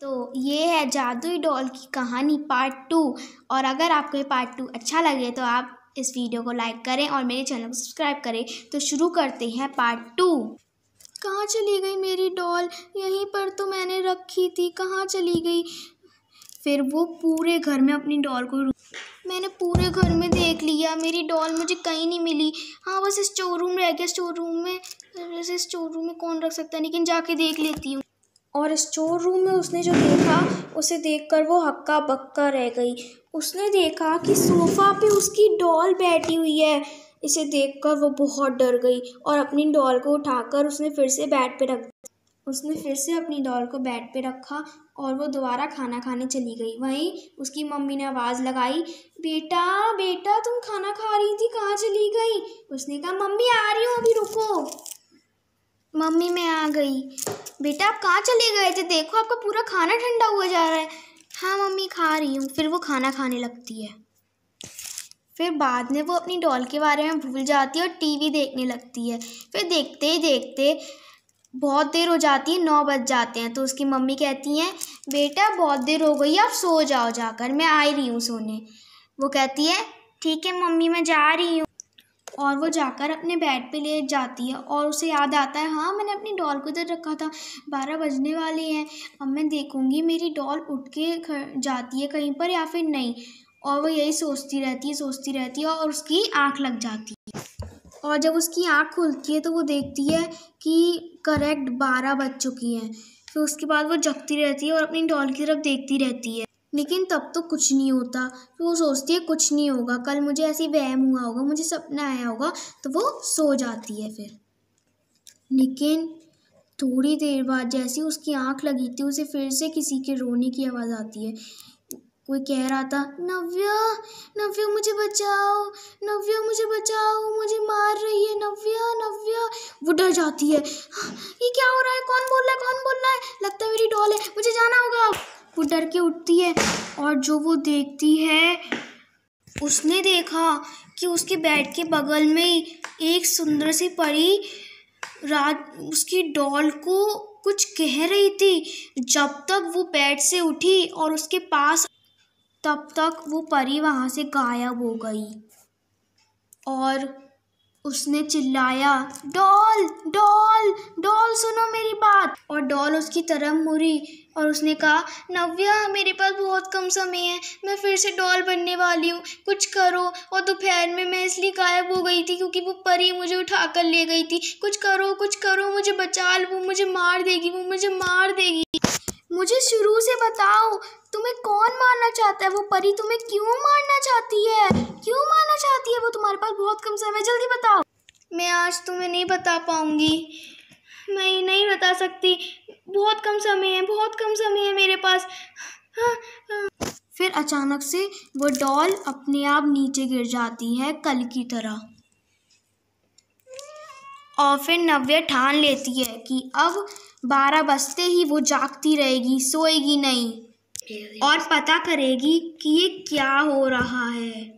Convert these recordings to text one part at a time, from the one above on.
तो ये है जादुई डॉल की कहानी पार्ट टू और अगर आपको ये पार्ट टू अच्छा लगे तो आप इस वीडियो को लाइक करें और मेरे चैनल को सब्सक्राइब करें तो शुरू करते हैं पार्ट टू कहाँ चली गई मेरी डॉल यहीं पर तो मैंने रखी थी कहाँ चली गई फिर वो पूरे घर में अपनी डॉल को मैंने पूरे घर में देख लिया मेरी डॉल मुझे कहीं नहीं मिली हाँ बस स्टोर रूम रह गया स्टोर रूम में स्टोर रूम में कौन रख सकता है लेकिन जाके देख लेती हूँ और स्टोर रूम में उसने जो देखा उसे देखकर वो हक्का बक्का रह गई उसने देखा कि सोफ़ा पे उसकी डॉल बैठी हुई है इसे देखकर वो बहुत डर गई और अपनी डॉल को उठाकर उसने फिर से बेड पे रख दिया उसने फिर से अपनी डॉल को बेड पे रखा और वो दोबारा खाना खाने चली गई वहीं उसकी मम्मी ने आवाज़ लगाई बेटा बेटा तुम खाना खा रही थी कहाँ चली गई उसने कहा मम्मी आ रही हूँ अभी रुको मम्मी मैं आ गई बेटा आप कहाँ चले गए थे देखो आपका पूरा खाना ठंडा हुआ जा रहा है हाँ मम्मी खा रही हूँ फिर वो खाना खाने लगती है फिर बाद में वो अपनी डॉल के बारे में भूल जाती है और टीवी देखने लगती है फिर देखते ही देखते बहुत देर हो जाती है नौ बज जाते हैं तो उसकी मम्मी कहती हैं बेटा बहुत देर हो गई आप सो जाओ जाकर मैं आ रही हूँ सोने वो कहती है ठीक है मम्मी मैं जा रही हूँ और वो जाकर अपने बेड पे ले जाती है और उसे याद आता है हाँ मैंने अपनी डॉल को इधर रखा था बारह बजने वाले हैं अब मैं देखूँगी मेरी डॉल उठ के जाती है कहीं पर या फिर नहीं और वो यही सोचती रहती है सोचती रहती है और उसकी आँख लग जाती है और जब उसकी आँख खुलती है तो वो देखती है कि करेक्ट बारह बज चुकी हैं फिर उसके बाद वो जगती रहती है और अपनी डॉल की तरफ देखती रहती है लेकिन तब तो कुछ नहीं होता तो वो सोचती है कुछ नहीं होगा कल मुझे ऐसी वहम हुआ होगा मुझे सपना आया होगा तो वो सो जाती है फिर लेकिन थोड़ी देर बाद जैसी उसकी आंख लगी थी उसे फिर से किसी के रोने की आवाज़ आती है कोई कह रहा था नव्या नव्या मुझे बचाओ नव्या मुझे बचाओ मुझे मार रही है नव्या नव्या वो डर जाती है हाँ, ये क्या हो रहा है कौन बोल रहा है कौन बोल रहा है लगता है मेरी डॉल है मुझे जाना होगा वो डर के उठती है और जो वो देखती है उसने देखा कि उसके बेड के बगल में एक सुंदर सी परी रात उसकी डॉल को कुछ कह रही थी जब तक वो बेड से उठी और उसके पास तब तक वो परी वहाँ से गायब हो गई और उसने चिल्लाया डॉल डॉल डॉल सुनो मेरी बात और डॉल उसकी तरफ मुड़ी और उसने कहा नव्या मेरे पास बहुत कम समय है मैं फिर से डॉल बनने वाली हूँ कुछ करो और दोपहर में मैं इसलिए गायब हो गई थी क्योंकि वो परी मुझे उठाकर ले गई थी कुछ करो कुछ करो मुझे बचा लो मुझे मार देगी वो मुझे मार देगी मुझे शुरू से बताओ तुम्हें कौन मारना चाहता है वो परी तुम्हें क्यों मारना चाहती है क्यों मारना चाहती है वो तुम्हारे पास बहुत कम समय जल्दी बताओ मैं आज तुम्हें नहीं बता पाऊंगी मैं ही नहीं बता सकती बहुत कम समय है बहुत कम समय है मेरे पास हाँ, हाँ। फिर अचानक से वो डॉल अपने आप नीचे गिर जाती है कल की तरह और फिर नव्या ठान लेती है कि अब बारह बजते ही वो जागती रहेगी सोएगी नहीं और पता करेगी कि ये क्या हो रहा है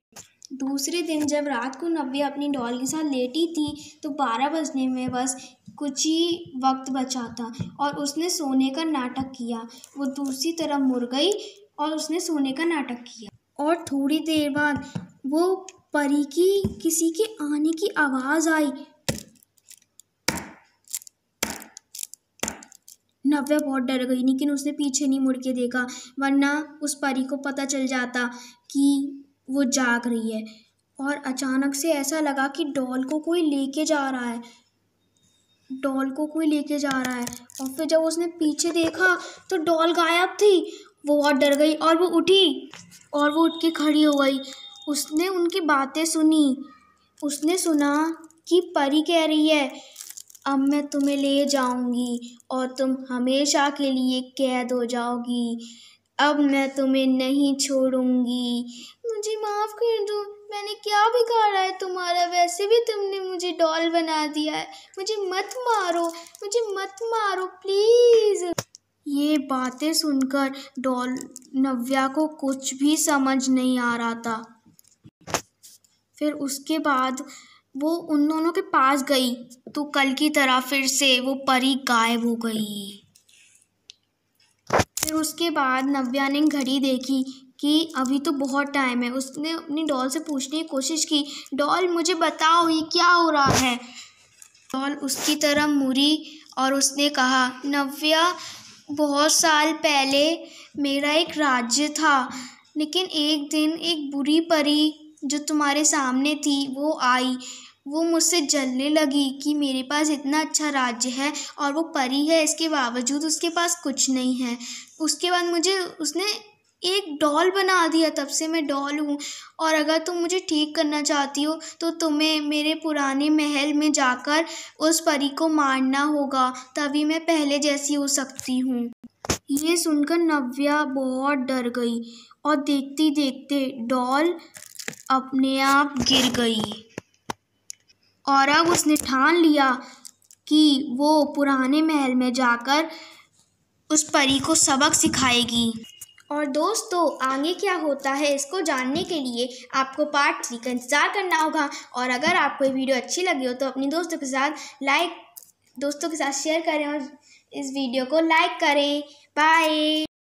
दूसरे दिन जब रात को नव्या अपनी डॉल के साथ लेटी थी तो बारह बजने में बस कुछ ही वक्त बचा था और उसने सोने का नाटक किया वो दूसरी तरफ मुड़ गई और उसने सोने का नाटक किया और थोड़ी देर बाद वो परी की किसी के आने की आवाज़ आई नव्या बहुत डर गई लेकिन उसने पीछे नहीं मुड़ के देखा वरना उस परी को पता चल जाता कि वो जाग रही है और अचानक से ऐसा लगा कि डॉल को कोई लेके जा रहा है डॉल को कोई लेके जा रहा है और फिर जब उसने पीछे देखा तो डॉल गायब थी वो बहुत डर गई और वो उठी और वो उठ के खड़ी हो गई उसने उनकी बातें सुनी उसने सुना कि परी कह रही है अब मैं तुम्हें ले जाऊंगी और तुम हमेशा के लिए कैद हो जाओगी अब मैं तुम्हें नहीं छोड़ूंगी मुझे माफ़ कर दो मैंने क्या बिगाड़ा है तुम्हारा वैसे भी तुमने मुझे डॉल बना दिया है मुझे मत मारो मुझे मत मारो प्लीज़ ये बातें सुनकर डॉल नव्या को कुछ भी समझ नहीं आ रहा था फिर उसके बाद वो उन दोनों के पास गई तो कल की तरह फिर से वो परी गायब हो गई फिर उसके बाद नव्या ने घड़ी देखी कि अभी तो बहुत टाइम है उसने अपनी डॉल से पूछने की कोशिश की डॉल मुझे बताओ ये क्या हो रहा है डॉल उसकी तरह मुरी और उसने कहा नव्या बहुत साल पहले मेरा एक राज्य था लेकिन एक दिन एक बुरी परी जो तुम्हारे सामने थी वो आई वो मुझसे जलने लगी कि मेरे पास इतना अच्छा राज्य है और वो परी है इसके बावजूद उसके पास कुछ नहीं है उसके बाद मुझे उसने एक डॉल बना दिया तब से मैं डॉल हूँ और अगर तुम मुझे ठीक करना चाहती हो तो तुम्हें मेरे पुराने महल में जाकर उस परी को मारना होगा तभी मैं पहले जैसी हो सकती हूँ ये सुनकर नव्या बहुत डर गई और देखती देखते डॉल अपने आप गिर गई और अब उसने ठान लिया कि वो पुराने महल में जाकर उस परी को सबक सिखाएगी और दोस्तों आगे क्या होता है इसको जानने के लिए आपको पार्ट थ्री का इंतज़ार करना होगा और अगर आपको ये वीडियो अच्छी लगी हो तो अपने दोस्तों के साथ लाइक दोस्तों के साथ शेयर करें और इस वीडियो को लाइक करें बाय